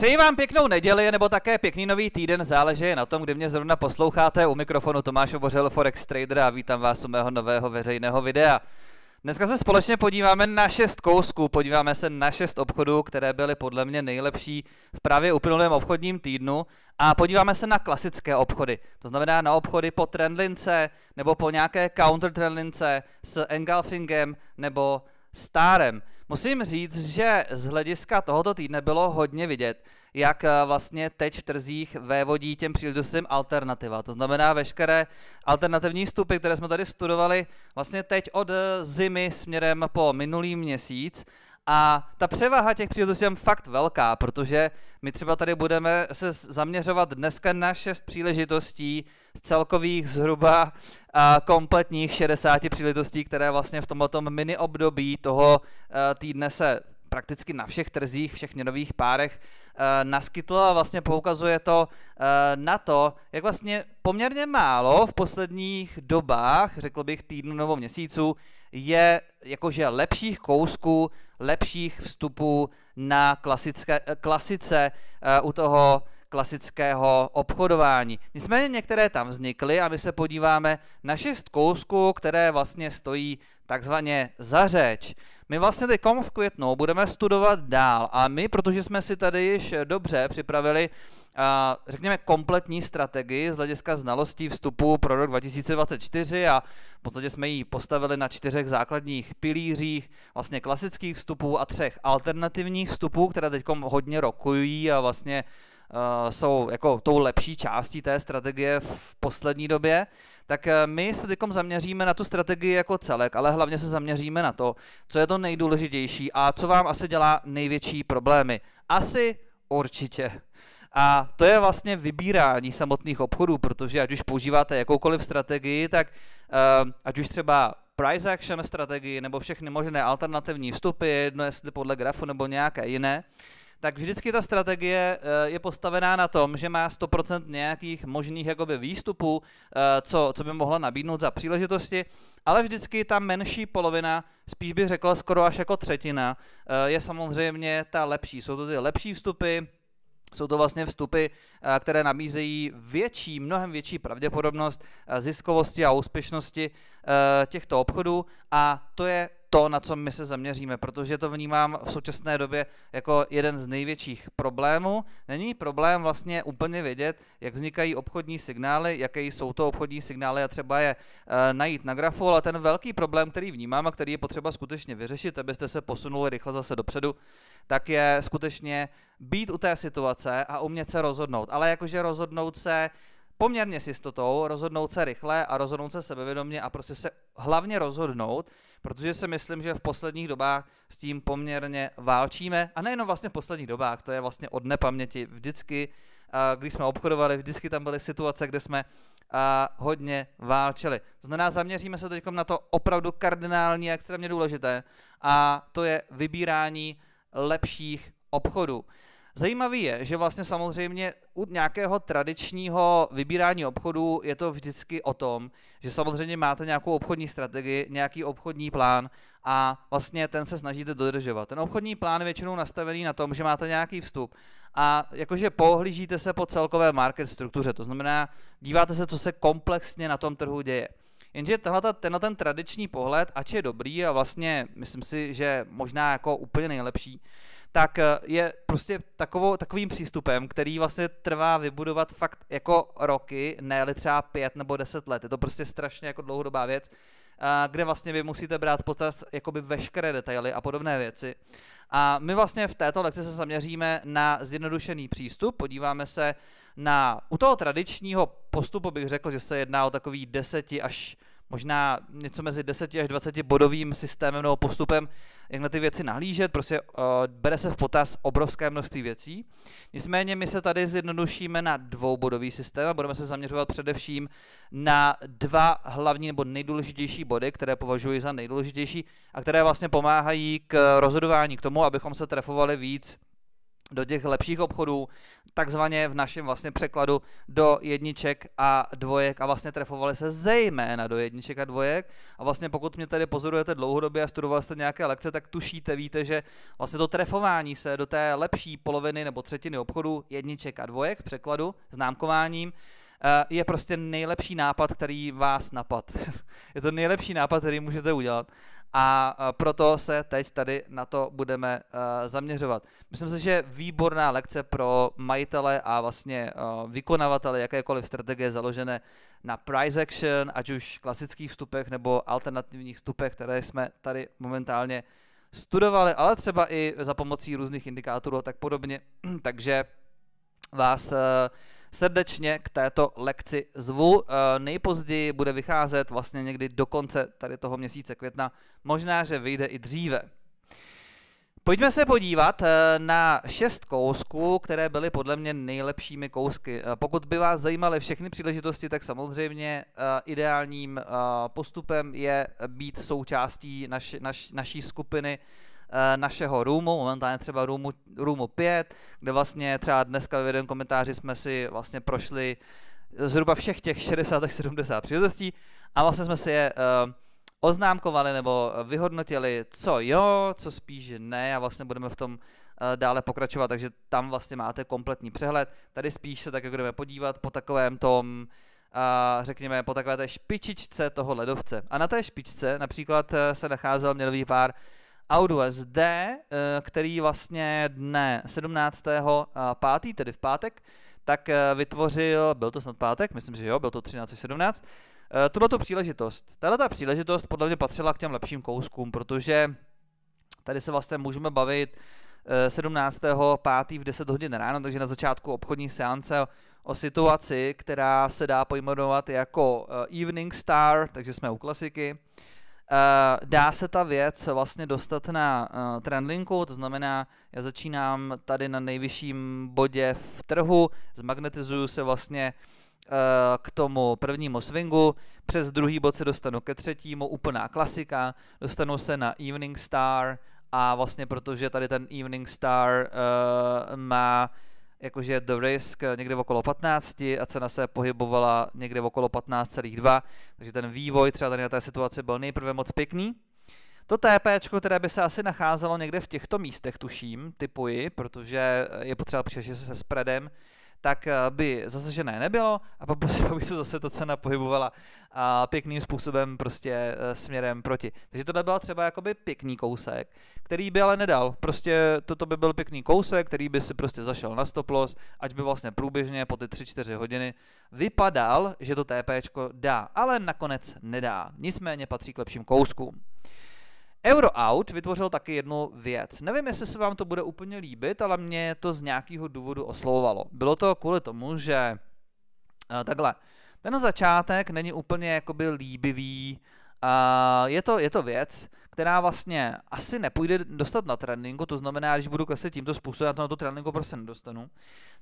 Přeji vám pěknou neděli nebo také pěkný nový týden, záleží na tom, kde mě zrovna posloucháte. U mikrofonu Tomáš Obořel, Forex Trader a vítám vás u mého nového veřejného videa. Dneska se společně podíváme na šest kousků, podíváme se na šest obchodů, které byly podle mě nejlepší v právě uplynulém obchodním týdnu a podíváme se na klasické obchody, to znamená na obchody po trendlince nebo po nějaké counter trendlince s engulfingem nebo stárem. Musím říct, že z hlediska tohoto týdne bylo hodně vidět, jak eh, vlastně teď v trzích vévodí těm příležitostem alternativa. To znamená, veškeré alternativní vstupy, které jsme tady studovali, vlastně teď od eh, zimy směrem po minulý měsíc, a ta převaha těch příležitostí je fakt velká, protože my třeba tady budeme se zaměřovat dneska na šest příležitostí z celkových zhruba kompletních 60 příležitostí, které vlastně v tomto mini období toho e, týdne se prakticky na všech trzích, všech měnových párech e, naskytlo a vlastně poukazuje to e, na to, jak vlastně poměrně málo v posledních dobách, řekl bych týdnu nebo měsíců, je jakože lepších kousků, lepších vstupů na klasické, eh, klasice eh, u toho klasického obchodování. Nicméně některé tam vznikly a my se podíváme na šest kousků, které vlastně stojí takzvaně za řeč. My vlastně teď v květnu budeme studovat dál a my, protože jsme si tady již dobře připravili a řekněme kompletní strategii z hlediska znalostí vstupu pro rok 2024 a v podstatě jsme ji postavili na čtyřech základních pilířích vlastně klasických vstupů a třech alternativních vstupů, které teď hodně rokují a vlastně Eh, jsou jako tou lepší částí té strategie v poslední době, tak eh, my se teď zaměříme na tu strategii jako celek, ale hlavně se zaměříme na to, co je to nejdůležitější a co vám asi dělá největší problémy. Asi určitě. A to je vlastně vybírání samotných obchodů, protože ať už používáte jakoukoliv strategii, tak eh, ať už třeba price action strategii nebo všechny možné alternativní vstupy, jedno jestli podle grafu nebo nějaké jiné, tak vždycky ta strategie eh, je postavená na tom, že má 100% nějakých možných jakoby výstupů, eh, co, co by mohla nabídnout za příležitosti, ale vždycky ta menší polovina, spíš bych řekl skoro až jako třetina, eh, je samozřejmě ta lepší. Jsou to ty lepší vstupy, jsou to vlastně vstupy, které nabízejí větší, mnohem větší pravděpodobnost ziskovosti a úspěšnosti těchto obchodů a to je to, na co my se zaměříme, protože to vnímám v současné době jako jeden z největších problémů. Není problém vlastně úplně vědět, jak vznikají obchodní signály, jaké jsou to obchodní signály a třeba je e, najít na grafu, ale ten velký problém, který vnímám a který je potřeba skutečně vyřešit, abyste se posunuli rychle zase dopředu, tak je skutečně být u té situace a umět se rozhodnout. Ale jakože rozhodnout se poměrně s jistotou, rozhodnout se rychle a rozhodnout se sebevědomně a prostě se hlavně rozhodnout, protože si myslím, že v posledních dobách s tím poměrně válčíme a nejenom vlastně v posledních dobách, to je vlastně od nepaměti vždycky, když jsme obchodovali, vždycky tam byly situace, kde jsme hodně válčili. To znamená, zaměříme se teď na to opravdu kardinální a extrémně důležité a to je vybírání lepších obchodů. Zajímavý je, že vlastně samozřejmě u nějakého tradičního vybírání obchodu je to vždycky o tom, že samozřejmě máte nějakou obchodní strategii, nějaký obchodní plán a vlastně ten se snažíte dodržovat. Ten obchodní plán je většinou nastavený na tom, že máte nějaký vstup a jakože pohlížíte se po celkové market struktuře, to znamená díváte se, co se komplexně na tom trhu děje. Jenže tato, tenhle ten tradiční pohled, ač je dobrý a vlastně myslím si, že možná jako úplně nejlepší, tak eh, je prostě takovou, takovým přístupem, který vlastně trvá vybudovat fakt jako roky, ne třeba pět nebo deset let. Je to prostě strašně jako dlouhodobá věc, eh, kde vlastně vy musíte brát potaz jakoby veškeré detaily a podobné věci. A my vlastně v této lekci se zaměříme na zjednodušený přístup, podíváme se na, u toho tradičního postupu bych řekl, že se jedná o takový deseti až možná něco mezi 10 až 20 bodovým systémem nebo postupem, jak na ty věci nahlížet, prostě uh, bere se v potaz obrovské množství věcí. Nicméně my se tady zjednodušíme na dvoubodový systém a budeme se zaměřovat především na dva hlavní nebo nejdůležitější body, které považuji za nejdůležitější a které vlastně pomáhají k rozhodování, k tomu, abychom se trefovali víc do těch lepších obchodů, takzvaně v našem vlastně překladu do jedniček a dvojek a vlastně trefovali se zejména do jedniček a dvojek. A vlastně pokud mě tady pozorujete dlouhodobě a studovali jste nějaké lekce, tak tušíte, víte, že vlastně to trefování se do té lepší poloviny nebo třetiny obchodu jedniček a dvojek v překladu známkováním eh, je prostě nejlepší nápad, který vás napad. je to nejlepší nápad, který můžete udělat a proto se teď tady na to budeme e, zaměřovat. Myslím si, že výborná lekce pro majitele a vlastně e, vykonavatele jakékoliv strategie založené na price action, ať už klasických vstupech nebo alternativních vstupech, které jsme tady momentálně studovali, ale třeba i za pomocí různých indikátorů a tak podobně. Takže vás e, srdečně k této lekci zvu. Eh, nejpozději bude vycházet vlastně někdy do konce tady toho měsíce května, možná, že vyjde i dříve. Pojďme se podívat eh, na šest kousků, které byly podle mě nejlepšími kousky. Eh, pokud by vás zajímaly všechny příležitosti, tak samozřejmě ideálním postupem je být součástí naš, naš, naší skupiny Eh, našeho roomu, momentálně třeba roomu, roomu 5, kde vlastně třeba dneska v jeden komentáři jsme si vlastně prošli zhruba všech těch 60 až 70 příležitostí a vlastně jsme si je uh, oznámkovali nebo vyhodnotili, co jo, co spíš ne a vlastně budeme v tom eh, dále pokračovat, takže tam vlastně máte kompletní přehled. Tady spíš se také budeme podívat po takovém tom, řekněme, po takové té špičičce toho ledovce. A na té špičce například se nacházel měnový pár Audio zde, eh, který vlastně dne 17. 5. tedy v pátek, tak eh, vytvořil, byl to snad pátek, myslím, že jo, byl to 13 17, eh, tuto příležitost. Tahle ta příležitost podle mě patřila k těm lepším kouskům, protože tady se vlastně můžeme bavit 17. 5. v 10 hodin ráno, takže na začátku obchodní seance o situaci, která se dá pojmenovat jako Evening Star, takže jsme u klasiky. Eh, dá se ta věc vlastně dostat na uh, trendlinku, to znamená, já začínám tady na nejvyšším bodě v trhu, zmagnetizuju se vlastně uh, k tomu prvnímu swingu, přes druhý bod se dostanu ke třetímu, úplná klasika, dostanu se na Evening Star a vlastně protože tady ten Evening Star uh, má jakože The Risk někde okolo 15 a cena se pohybovala někde okolo 15,2, takže ten vývoj třeba tady na té situaci byl nejprve moc pěkný. To TP, které by se asi nacházelo někde v těchto místech, tuším, typuji, protože je potřeba přišet se spreadem, tak eh, by zasažené nebylo a pak by se zase ta cena pohybovala a pěkným způsobem prostě eh, směrem proti. Takže tohle byl třeba jakoby pěkný kousek, který by ale nedal. Prostě toto by byl pěkný kousek, který by si prostě zašel na stoplos, ať by vlastně průběžně po ty 3-4 hodiny vypadal, že to TP dá, ale nakonec nedá. Nicméně patří k lepším kouskům. Euroout vytvořil taky jednu věc. Nevím, jestli se vám to bude úplně líbit, ale mě to z nějakého důvodu oslovovalo. Bylo to kvůli tomu, že eh, takhle, ten začátek není úplně jakoby líbivý, eh, je to, je to věc, která vlastně asi nepůjde dostat na tréninku, to znamená, když budu klesit tímto způsobem, já to na to tréninku prostě nedostanu.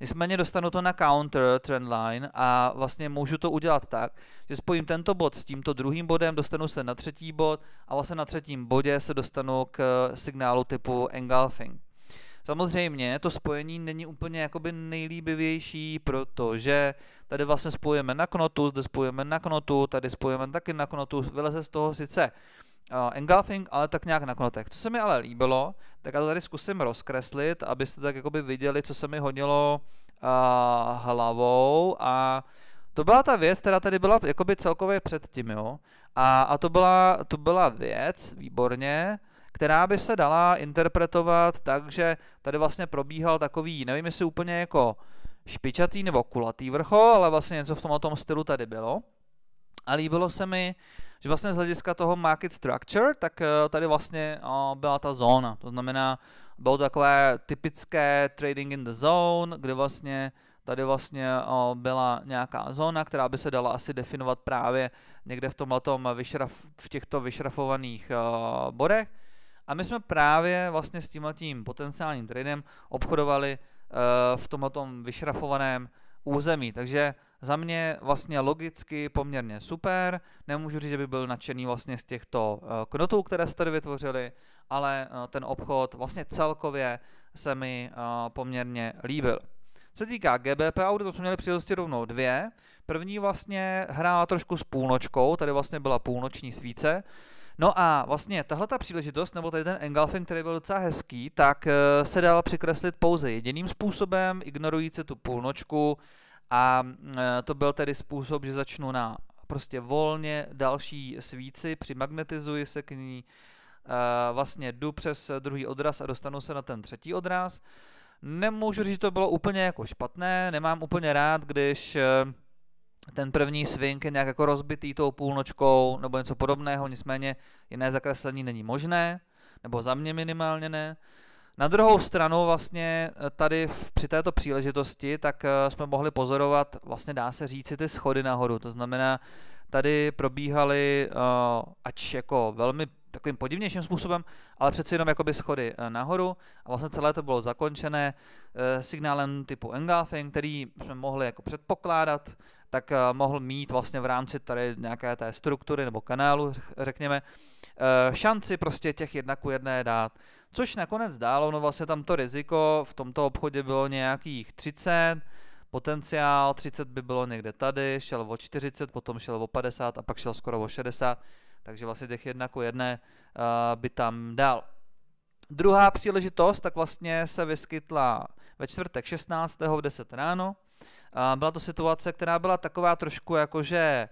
Nicméně dostanu to na counter trendline a vlastně můžu to udělat tak, že spojím tento bod s tímto druhým bodem, dostanu se na třetí bod a vlastně na třetím bodě se dostanu k signálu typu engulfing. Samozřejmě to spojení není úplně jakoby nejlíbivější, protože tady vlastně spojujeme na knotu, zde spojujeme na knotu, tady spojujeme taky na knotu, vyleze z toho sice Eh, engulfing, ale tak nějak na konotech. Co se mi ale líbilo, tak já to tady zkusím rozkreslit, abyste tak jakoby viděli, co se mi hodilo uh, eh, hlavou a to byla ta věc, která tady byla jakoby celkově předtím, jo. A, a to, byla, to byla věc, výborně, která by se dala interpretovat tak, že tady vlastně probíhal takový, nevím jestli úplně jako špičatý nebo kulatý vrchol, ale vlastně něco v tom stylu tady bylo. A líbilo se mi, uh, že vlastně z hlediska toho market structure, tak eh, tady vlastně eh, byla ta zóna. To znamená, bylo takové typické trading in the zone, kde vlastně tady vlastně eh, byla nějaká zóna, která by se dala asi definovat právě někde v tomhletom vyšraf, v těchto vyšrafovaných bodech. A my jsme právě vlastně s tímhletím potenciálním tradem obchodovali v tomhletom vyšrafovaném území. Takže za mě vlastně logicky poměrně super. Nemůžu říct, že by byl nadšený vlastně z těchto eh, knotů, které jste vytvořili, ale eh, ten obchod vlastně celkově se mi eh, poměrně líbil. Co se týká GBP Audi, to jsme měli příležitosti rovnou dvě. První vlastně hrála trošku s půlnočkou, tady vlastně byla půlnoční svíce. No a vlastně tahle ta příležitost, nebo tady ten engulfing, který byl docela hezký, tak eh, se dal přikreslit pouze jediným způsobem, ignorující tu půlnočku a mm, eh, to byl tedy způsob, že začnu na prostě volně další svíci, přimagnetizuji se k ní, eh, vlastně jdu přes druhý odraz a dostanu se na ten třetí odraz. Nemůžu říct, že to bylo úplně jako špatné, nemám úplně rád, když ten první swing je nějak jako rozbitý tou půlnočkou nebo něco podobného, nicméně jiné zakreslení není možné, nebo za mě minimálně ne. Na druhou stranu vlastně eh, tady v, při této příležitosti tak eh, jsme mohli pozorovat, vlastně dá se říci, ty schody nahoru, to znamená, tady probíhaly, eh, ač jako velmi takovým podivnějším způsobem, ale přeci jenom jakoby schody eh, nahoru a vlastně celé to bylo zakončené eh, signálem typu engulfing, který jsme mohli jako předpokládat, tak eh, mohl mít vlastně v rámci tady nějaké té struktury nebo kanálu, řekněme, šanci prostě těch jedna ku jedné dát. Což nakonec dálo, no vlastně tam to riziko v tomto obchodě bylo nějakých 30, potenciál 30 by bylo někde tady, šel o 40, potom šel o 50 a pak šel skoro o 60. Takže vlastně těch jedna ku jedné by tam dal. Druhá příležitost tak vlastně se vyskytla ve čtvrtek 16. v 10 ráno. byla to situace, která byla taková trošku jakože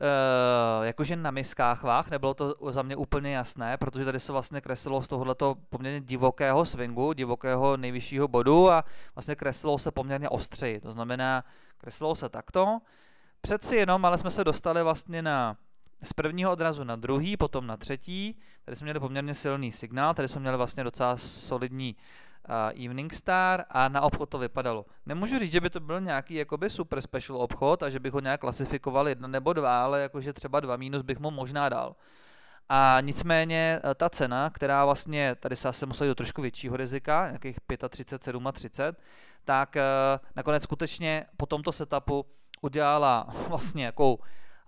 Uh, e, jakože na miskách vách, nebylo to za mě úplně jasné, protože tady se vlastně kreslilo z tohohleto poměrně divokého swingu, divokého nejvyššího bodu a vlastně kreslilo se poměrně ostřeji, to znamená kreslilo se takto. Přeci jenom, ale jsme se dostali vlastně na z prvního odrazu na druhý, potom na třetí. Tady jsme měli poměrně silný signál, tady jsme měli vlastně docela solidní uh, Evening Star a na obchod to vypadalo. Nemůžu říct, že by to byl nějaký jakoby super special obchod a že bych ho nějak klasifikoval jedna nebo dva, ale jakože třeba dva mínus bych mu možná dal. A nicméně e, ta cena, která vlastně, tady se asi musela do trošku většího rizika, nějakých 35, 30, tak uh, nakonec skutečně po tomto setupu udělala vlastně jakou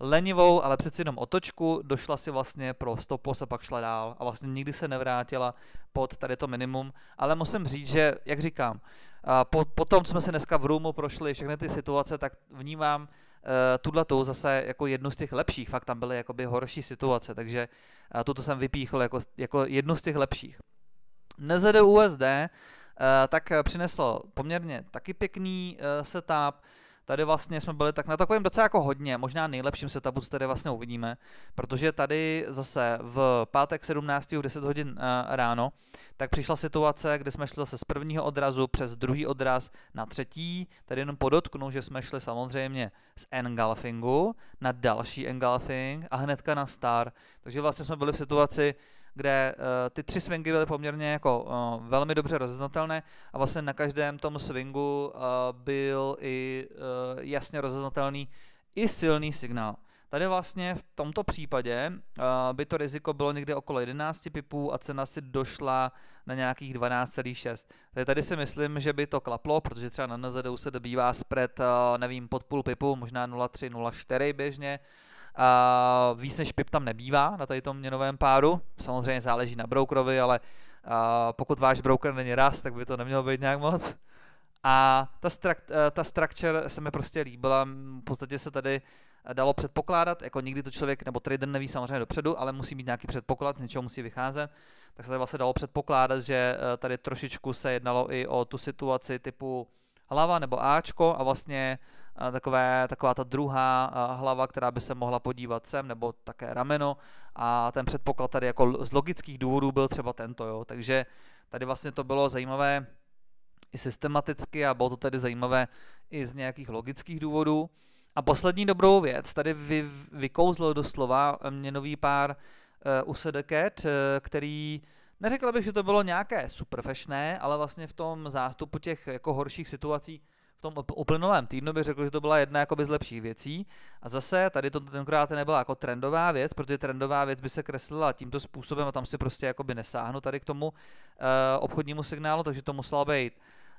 lenivou, ale přeci jenom otočku, došla si vlastně pro stopos a pak šla dál a vlastně nikdy se nevrátila pod tady to minimum, ale musím říct, že, jak říkám, po, po tom, co jsme se dneska v Roomu prošli všechny ty situace, tak vnímám uh, eh, tuhle tu zase jako jednu z těch lepších, fakt tam byly jakoby horší situace, takže uh, tuto jsem vypíchl jako, jako jednu z těch lepších. NZD USD uh, eh, tak přinesl poměrně taky pěkný uh, setup, Tady vlastně jsme byli tak na takovém docela jako hodně, možná nejlepším setupu, co tady vlastně uvidíme, protože tady zase v pátek 17. v 10 hodin uh, ráno, tak přišla situace, kdy jsme šli zase z prvního odrazu přes druhý odraz na třetí, tady jenom podotknu, že jsme šli samozřejmě z engulfingu na další engulfing a hnedka na star, takže vlastně jsme byli v situaci, kde uh, ty tři swingy byly poměrně jako uh, velmi dobře rozeznatelné a vlastně na každém tom swingu uh, byl i uh, jasně rozeznatelný i silný signál. Tady vlastně v tomto případě uh, by to riziko bylo někde okolo 11 pipů a cena si došla na nějakých 12,6. Tady tady si myslím, že by to klaplo, protože třeba na NZDU se dobývá spread, uh, nevím, pod půl pipu, možná 0,3, 0,4 běžně. Uh, a víc než pip tam nebývá na tady tom měnovém páru. Samozřejmě záleží na brokerovi, ale a pokud váš broker není raz, tak by to nemělo být nějak moc. A ta, strak- e, ta structure se mi prostě líbila. V podstatě se tady e, dalo předpokládat, jako nikdy to člověk, nebo trader neví samozřejmě dopředu, ale musí mít nějaký předpoklad, z něčeho musí vycházet, tak se tady vlastně dalo předpokládat, že e, tady trošičku se jednalo i o tu situaci typu hlava nebo Ačko a vlastně takové, taková ta druhá hlava, která by se mohla podívat sem, nebo také rameno. A ten předpoklad tady jako z logických důvodů byl třeba tento. Jo. Takže tady vlastně to bylo zajímavé i systematicky a bylo to tady zajímavé i z nějakých logických důvodů. A poslední dobrou věc, tady vy, vykouzl slova měnový pár uh, usedeket, uh, který neřekl bych, že to bylo nějaké superfešné, ale vlastně v tom zástupu těch jako horších situací v tom uplynulém týdnu bych řekl, že to byla jedna z lepších věcí. A zase tady to tenkrát nebyla jako trendová věc, protože trendová věc by se kreslila tímto způsobem a tam si prostě jakoby nesáhnu tady k tomu uh, obchodnímu signálu, takže to musela být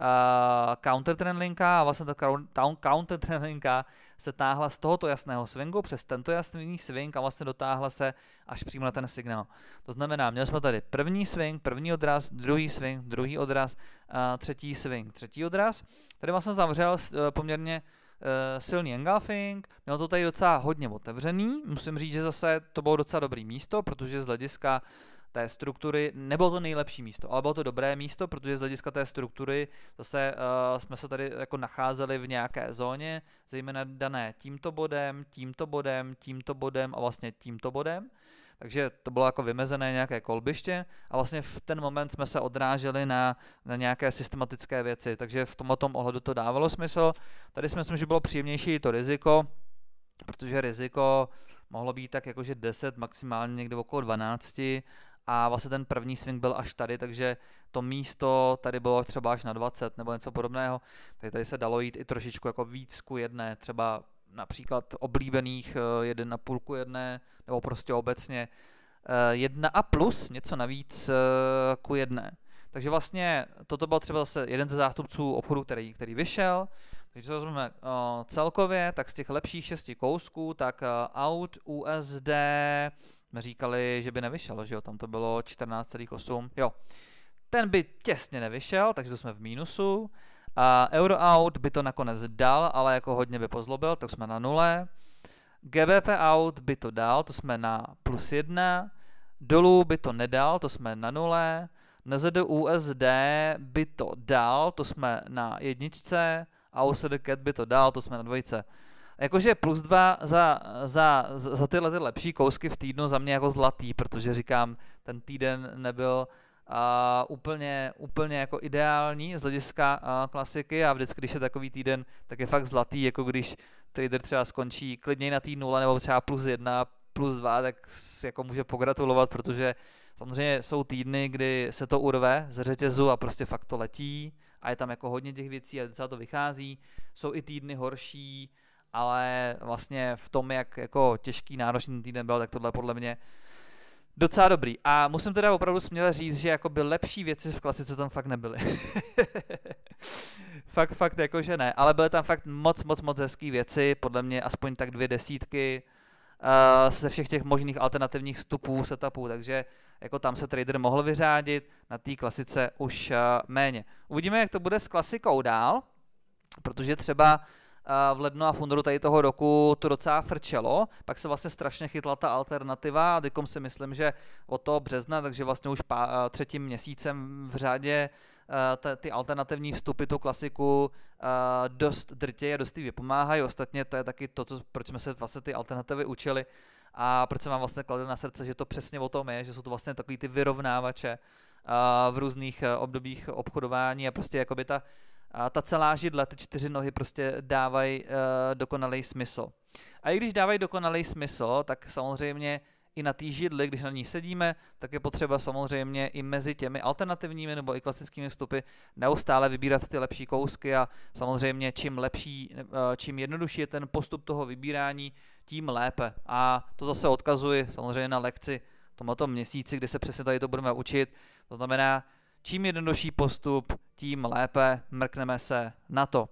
uh, countertrendlinka a vlastně ta countertrendlinka se táhla z tohoto jasného swingu přes tento jasný swing a vlastně dotáhla se až přímo na ten signál. To znamená, měli jsme tady první swing, první odraz, druhý swing, druhý odraz, a třetí swing, třetí odraz. Tady vlastně zavřel eh, poměrně eh, silný engulfing, měl to tady docela hodně otevřený, musím říct, že zase to bylo docela dobrý místo, protože z hlediska uh, té struktury nebylo to nejlepší místo, ale bylo to dobré místo, protože z hlediska té struktury zase uh, jsme se tady jako nacházeli v nějaké zóně, zejména dané tímto bodem, tímto bodem, tímto bodem a vlastně tímto bodem. Takže to bylo jako vymezené nějaké kolbiště a vlastně v ten moment jsme se odráželi na, na nějaké systematické věci, takže v tomto ohledu to dávalo smysl. Tady si myslím, že bylo příjemnější to riziko, protože riziko mohlo být tak jakože 10, maximálně někde okolo 12 a vlastně ten první swing byl až tady, takže to místo tady bylo třeba až na 20 nebo něco podobného, takže tady se dalo jít i trošičku jako víc ku jedné, třeba například oblíbených eh, jeden na půlku jedné, nebo prostě obecně eh, jedna a plus něco navíc eh, ku jedné. Takže vlastně toto byl třeba zase jeden ze zástupců obchodu, který, který vyšel. Takže to vezmeme celkově, tak z těch lepších šesti kousků, tak out USD jsme říkali, že by nevyšel, že jo, tam to bylo 14,8, jo. Ten by těsně nevyšel, takže to jsme v mínusu. A euro out by to nakonec dal, ale jako hodně by pozlobil, tak jsme na nule. GBP out by to dal, to jsme na plus jedna. Dolů by to nedal, to jsme na nule. USD by to dal, to jsme na jedničce. A USD CAT e by to dal, to jsme na dvojce jakože plus dva za, za, za tyhle ty lepší kousky v týdnu za mě jako zlatý, protože říkám, ten týden nebyl uh, úplně, úplně jako ideální z hlediska uh, klasiky a vždycky, když je takový týden, tak je fakt zlatý, jako když trader třeba skončí klidně na týdnu, nebo třeba plus jedna plus dva, tak jako může pogratulovat, protože samozřejmě jsou týdny, kdy se to urve z řetězu a prostě fakt to letí a je tam jako hodně těch věcí a docela to vychází. Jsou i týdny horší, ale vlastně v tom, jak jako těžký náročný týden byl, tak tohle podle mě docela dobrý. A musím teda opravdu směle říct, že jako by lepší věci v klasice tam fakt nebyly. fakt, fakt jako, že ne. Ale byly tam fakt moc, moc, moc hezký věci, podle mě aspoň tak dvě desítky uh, ze všech těch možných alternativních vstupů, setupů, takže jako tam se trader mohl vyřádit, na té klasice už uh, méně. Uvidíme, jak to bude s klasikou dál, protože třeba v lednu a v únoru tady toho roku to docela frčelo, pak se vlastně strašně chytla ta alternativa a teďkom si myslím, že od toho března, takže vlastně už pá, eh, třetím měsícem v řádě eh, t- ty alternativní vstupy, tu klasiku eh, dost drtěji a dost jí vypomáhají. Ostatně to je taky to, co, proč jsme se vlastně ty alternativy učili a proč se mám vlastně kladl na srdce, že to přesně o tom je, že jsou to vlastně takový ty vyrovnávače v různých obdobích obchodování a prostě jakoby ta a ta celá židle, ty čtyři nohy prostě dávají uh, eh, dokonalý smysl. A i když dávají dokonalý smysl, tak samozřejmě i na té židli, když na ní sedíme, tak je potřeba samozřejmě i mezi těmi alternativními nebo i klasickými vstupy neustále vybírat ty lepší kousky a samozřejmě čím lepší, eh, čím jednodušší je ten postup toho vybírání, tím lépe. A to zase odkazuji samozřejmě na lekci tomto měsíci, kdy se přesně tady to budeme učit. To znamená, Čím jednodušší postup, tím lépe mrkneme se na to.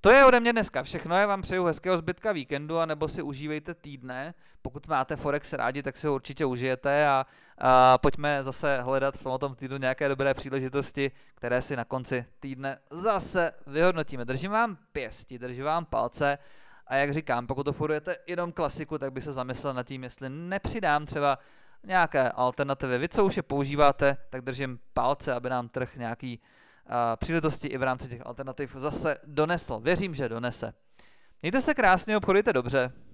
To je ode mě dneska všechno. Já vám přeju hezkého zbytka víkendu, anebo si užívejte týdne. Pokud máte Forex rádi, tak si ho určitě užijete a, a pojďme zase hledat v tomto týdnu nějaké dobré příležitosti, které si na konci týdne zase vyhodnotíme. Držím vám pěsti, držím vám palce a jak říkám, pokud obchodujete jenom klasiku, tak by se zamyslel nad tím, jestli nepřidám třeba nějaké alternativy. Vy, co už je používáte, tak držím palce, aby nám trh nějaký uh, příležitosti i v rámci těch alternativ zase donesl. Věřím, že donese. Mějte se krásně, obchodujte dobře.